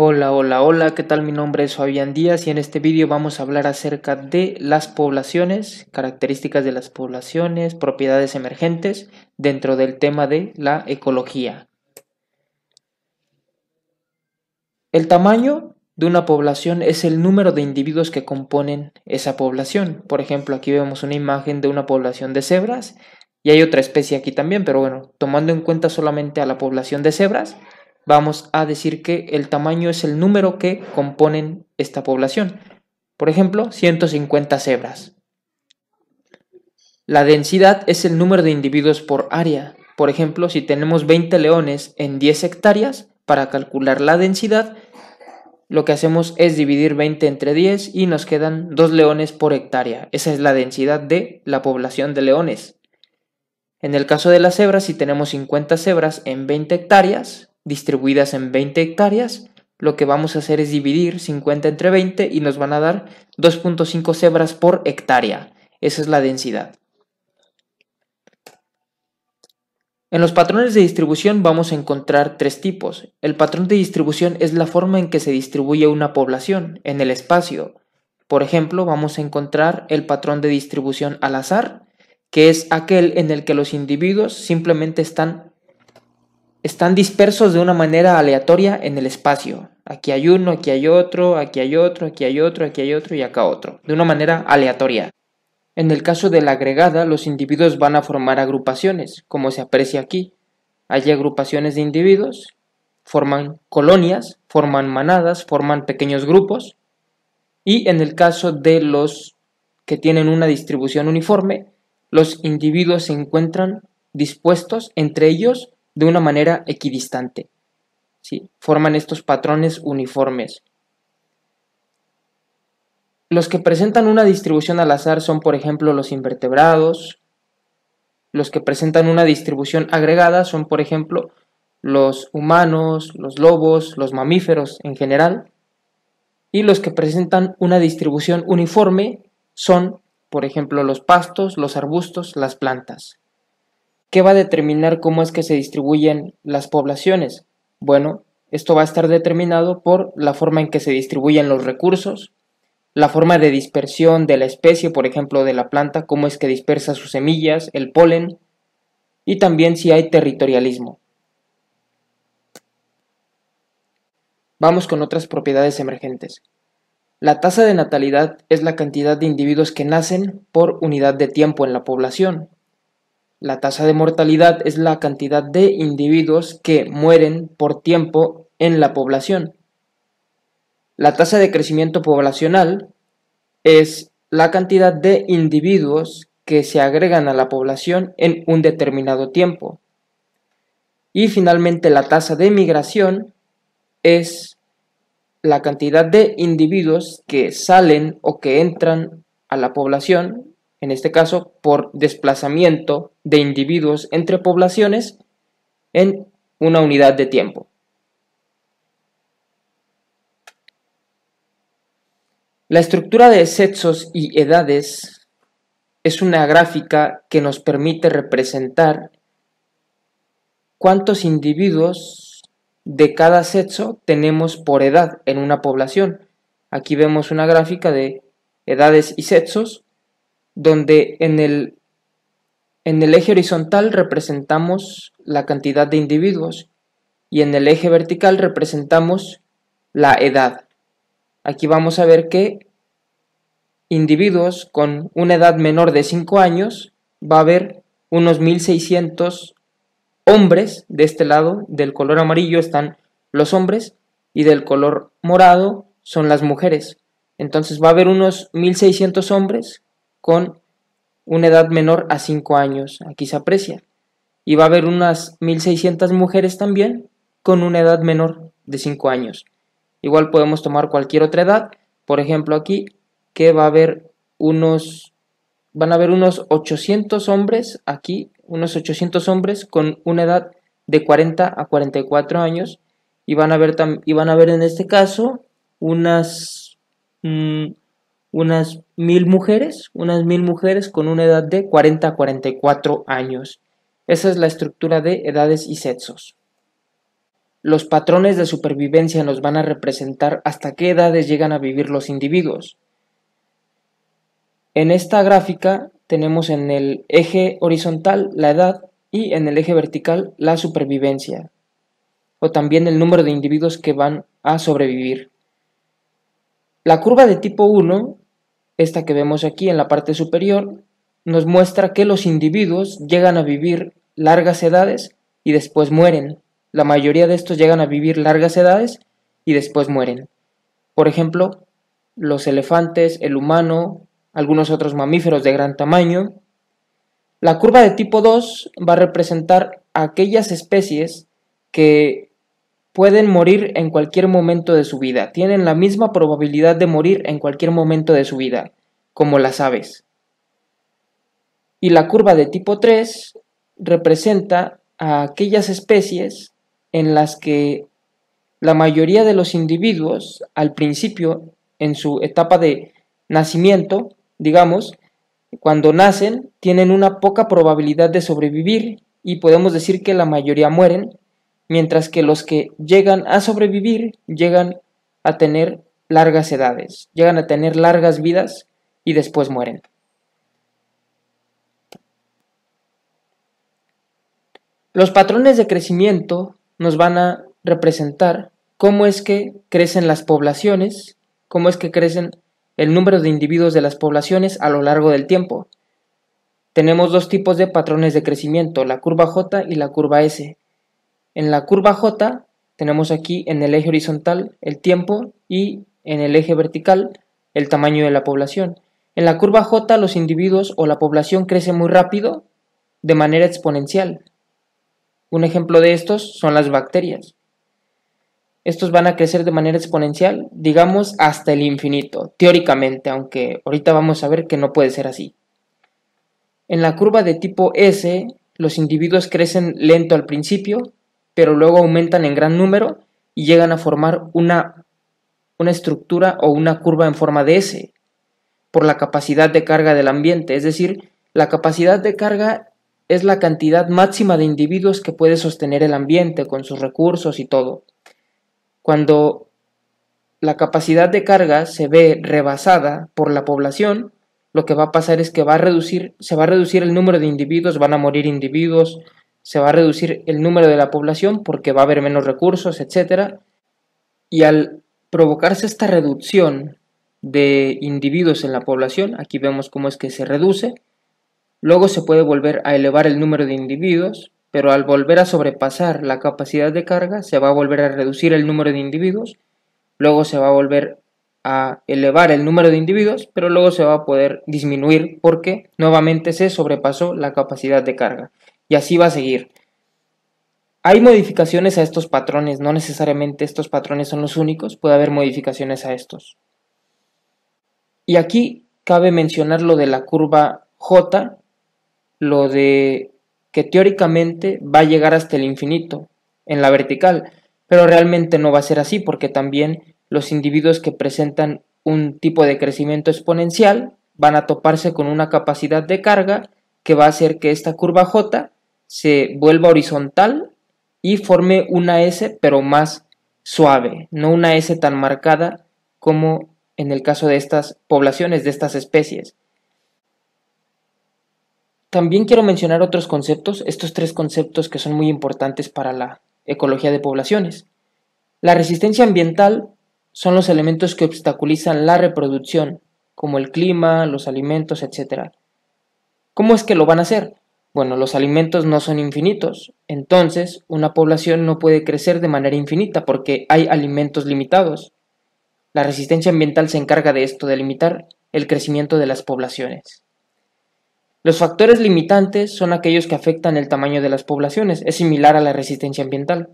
Hola, hola, hola, ¿qué tal? Mi nombre es Fabián Díaz y en este vídeo vamos a hablar acerca de las poblaciones, características de las poblaciones, propiedades emergentes dentro del tema de la ecología. El tamaño de una población es el número de individuos que componen esa población. Por ejemplo, aquí vemos una imagen de una población de cebras y hay otra especie aquí también, pero bueno, tomando en cuenta solamente a la población de cebras, vamos a decir que el tamaño es el número que componen esta población. Por ejemplo, 150 cebras. La densidad es el número de individuos por área. Por ejemplo, si tenemos 20 leones en 10 hectáreas, para calcular la densidad, lo que hacemos es dividir 20 entre 10 y nos quedan 2 leones por hectárea. Esa es la densidad de la población de leones. En el caso de las cebras, si tenemos 50 cebras en 20 hectáreas, distribuidas en 20 hectáreas, lo que vamos a hacer es dividir 50 entre 20 y nos van a dar 2.5 cebras por hectárea. Esa es la densidad. En los patrones de distribución vamos a encontrar tres tipos. El patrón de distribución es la forma en que se distribuye una población en el espacio. Por ejemplo, vamos a encontrar el patrón de distribución al azar, que es aquel en el que los individuos simplemente están están dispersos de una manera aleatoria en el espacio. Aquí hay uno, aquí hay otro, aquí hay otro, aquí hay otro, aquí hay otro y acá otro, de una manera aleatoria. En el caso de la agregada, los individuos van a formar agrupaciones, como se aprecia aquí. Hay agrupaciones de individuos, forman colonias, forman manadas, forman pequeños grupos. Y en el caso de los que tienen una distribución uniforme, los individuos se encuentran dispuestos entre ellos de una manera equidistante. Forman estos patrones uniformes. Los que presentan una distribución al azar son, por ejemplo, los invertebrados. Los que presentan una distribución agregada son, por ejemplo, los humanos, los lobos, los mamíferos en general. Y los que presentan una distribución uniforme son, por ejemplo, los pastos, los arbustos, las plantas. ¿Qué va a determinar cómo es que se distribuyen las poblaciones? Bueno, esto va a estar determinado por la forma en que se distribuyen los recursos, la forma de dispersión de la especie, por ejemplo, de la planta, cómo es que dispersa sus semillas, el polen, y también si hay territorialismo. Vamos con otras propiedades emergentes. La tasa de natalidad es la cantidad de individuos que nacen por unidad de tiempo en la población. La tasa de mortalidad es la cantidad de individuos que mueren por tiempo en la población. La tasa de crecimiento poblacional es la cantidad de individuos que se agregan a la población en un determinado tiempo. Y finalmente la tasa de migración es la cantidad de individuos que salen o que entran a la población en este caso por desplazamiento de individuos entre poblaciones en una unidad de tiempo. La estructura de sexos y edades es una gráfica que nos permite representar cuántos individuos de cada sexo tenemos por edad en una población. Aquí vemos una gráfica de edades y sexos donde en el, eje horizontal representamos la cantidad de individuos y en el eje vertical representamos la edad. Aquí vamos a ver que individuos con una edad menor de 5 años va a haber unos 1600 hombres de este lado, del color amarillo están los hombres y del color morado son las mujeres. Entonces va a haber unos 1600 hombres con una edad menor a 5 años. Aquí se aprecia. Y va a haber unas 1.600 mujeres también con una edad menor de 5 años. Igual podemos tomar cualquier otra edad. Por ejemplo, aquí que va a haber unos, van a haber unos 800 hombres aquí, unos 800 hombres con una edad de 40 a 44 años y van a haber y a ver en este caso unas mm, unas mil mujeres, unas mil mujeres con una edad de 40 a 44 años. Esa es la estructura de edades y sexos. Los patrones de supervivencia nos van a representar hasta qué edades llegan a vivir los individuos. En esta gráfica tenemos en el eje horizontal la edad y en el eje vertical la supervivencia, o también el número de individuos que van a sobrevivir. La curva de tipo 1 esta que vemos aquí en la parte superior, nos muestra que los individuos llegan a vivir largas edades y después mueren. La mayoría de estos llegan a vivir largas edades y después mueren. Por ejemplo, los elefantes, el humano, algunos otros mamíferos de gran tamaño. La curva de tipo 2 va a representar aquellas especies que pueden morir en cualquier momento de su vida, tienen la misma probabilidad de morir en cualquier momento de su vida, como las aves. Y la curva de tipo 3 representa a aquellas especies en las que la mayoría de los individuos al principio, en su etapa de nacimiento, digamos, cuando nacen, tienen una poca probabilidad de sobrevivir y podemos decir que la mayoría mueren mientras que los que llegan a sobrevivir llegan a tener largas edades, llegan a tener largas vidas y después mueren. Los patrones de crecimiento nos van a representar cómo es que crecen las poblaciones, cómo es que crecen el número de individuos de las poblaciones a lo largo del tiempo. Tenemos dos tipos de patrones de crecimiento, la curva J y la curva S. En la curva J tenemos aquí en el eje horizontal el tiempo y en el eje vertical el tamaño de la población. En la curva J los individuos o la población crecen muy rápido de manera exponencial. Un ejemplo de estos son las bacterias. Estos van a crecer de manera exponencial, digamos, hasta el infinito, teóricamente, aunque ahorita vamos a ver que no puede ser así. En la curva de tipo S, los individuos crecen lento al principio pero luego aumentan en gran número y llegan a formar una, estructura o una curva en forma de S por la capacidad de carga del ambiente, es decir, la capacidad de carga es la cantidad máxima de individuos que puede sostener el ambiente con sus recursos y todo. Cuando la capacidad de carga se ve rebasada por la población, lo que va a pasar es que va se va a reducir el número de individuos, van a morir individuos, se va a reducir el número de la población porque va a haber menos recursos, etc. Y al provocarse esta reducción de individuos en la población, aquí vemos cómo es que se reduce, luego se puede volver a elevar el número de individuos, pero al volver a sobrepasar la capacidad de carga se va a volver a reducir el número de individuos, luego se va a volver a elevar el número de individuos, pero luego se va a poder disminuir porque nuevamente se sobrepasó la capacidad de carga. Y así va a seguir. Hay modificaciones a estos patrones, no necesariamente estos patrones son los únicos, puede haber modificaciones a estos. Y aquí cabe mencionar lo de la curva J, lo de que teóricamente va a llegar hasta el infinito en la vertical, pero realmente no va a ser así porque también los individuos que presentan un tipo de crecimiento exponencial van a toparse con una capacidad de carga que va a hacer que esta curva J se vuelva horizontal y forme una S pero más suave, no una S tan marcada como en el caso de estas poblaciones, de estas especies. También quiero mencionar otros conceptos, estos tres conceptos que son muy importantes para la ecología de poblaciones. La resistencia ambiental son los elementos que obstaculizan la reproducción, como el clima, los alimentos, etc. ¿Cómo es que lo van a hacer? Bueno, los alimentos no son infinitos, entonces una población no puede crecer de manera infinita porque hay alimentos limitados. La resistencia ambiental se encarga de esto, de limitar el crecimiento de las poblaciones. Los factores limitantes son aquellos que afectan el tamaño de las poblaciones, es similar a la resistencia ambiental.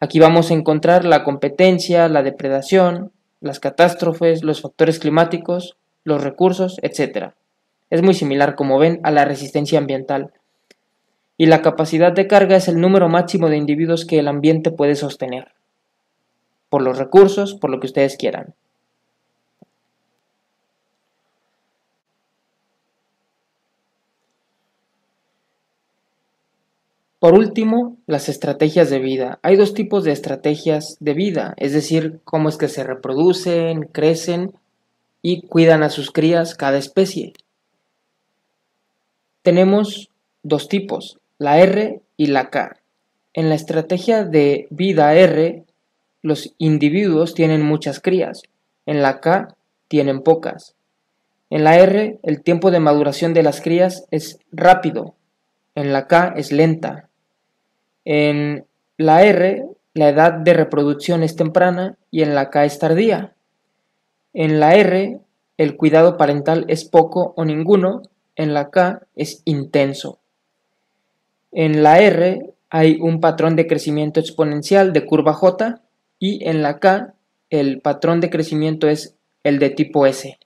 Aquí vamos a encontrar la competencia, la depredación, las catástrofes, los factores climáticos, los recursos, etc. Es muy similar, como ven, a la resistencia ambiental y la capacidad de carga es el número máximo de individuos que el ambiente puede sostener, por los recursos, por lo que ustedes quieran. Por último, las estrategias de vida. Hay dos tipos de estrategias de vida, es decir, cómo es que se reproducen, crecen y cuidan a sus crías cada especie. Tenemos dos tipos, la R y la K. En la estrategia de vida R, los individuos tienen muchas crías, en la K tienen pocas. En la R, el tiempo de maduración de las crías es rápido, en la K es lenta. En la R, la edad de reproducción es temprana y en la K es tardía. En la R, el cuidado parental es poco o ninguno, en la K es intenso. En la R hay un patrón de crecimiento exponencial de curva J y en la K el patrón de crecimiento es el de tipo S.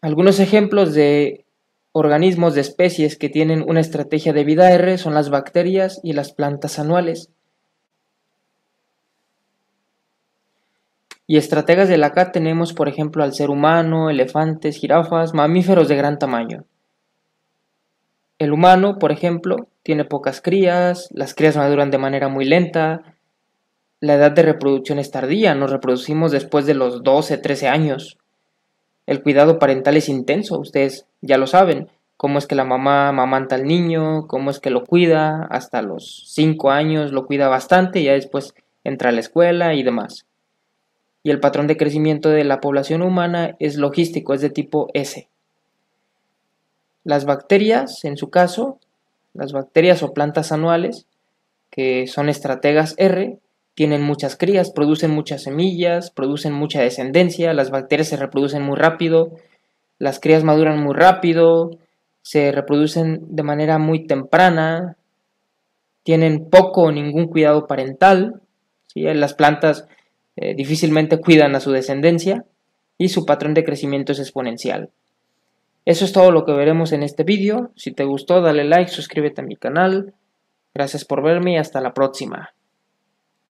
Algunos ejemplos de organismos de especies que tienen una estrategia de vida R son las bacterias y las plantas anuales. Y estrategas de la K tenemos, por ejemplo, al ser humano, elefantes, jirafas, mamíferos de gran tamaño. El humano, por ejemplo, tiene pocas crías, las crías maduran de manera muy lenta, la edad de reproducción es tardía, nos reproducimos después de los 12, 13 años. El cuidado parental es intenso, ustedes ya lo saben, cómo es que la mamá amamanta al niño, cómo es que lo cuida, hasta los 5 años lo cuida bastante, ya después entra a la escuela y demás. Y el patrón de crecimiento de la población humana es logístico, es de tipo S. Las bacterias, en su caso, las bacterias o plantas anuales, que son estrategas R, tienen muchas crías, producen muchas semillas, producen mucha descendencia, las bacterias se reproducen muy rápido, las crías maduran muy rápido, se reproducen de manera muy temprana, tienen poco o ningún cuidado parental, las plantas eh, difícilmente cuidan a su descendencia y su patrón de crecimiento es exponencial. Eso es todo lo que veremos en este vídeo. Si te gustó, dale like, suscríbete a mi canal. Gracias por verme y hasta la próxima.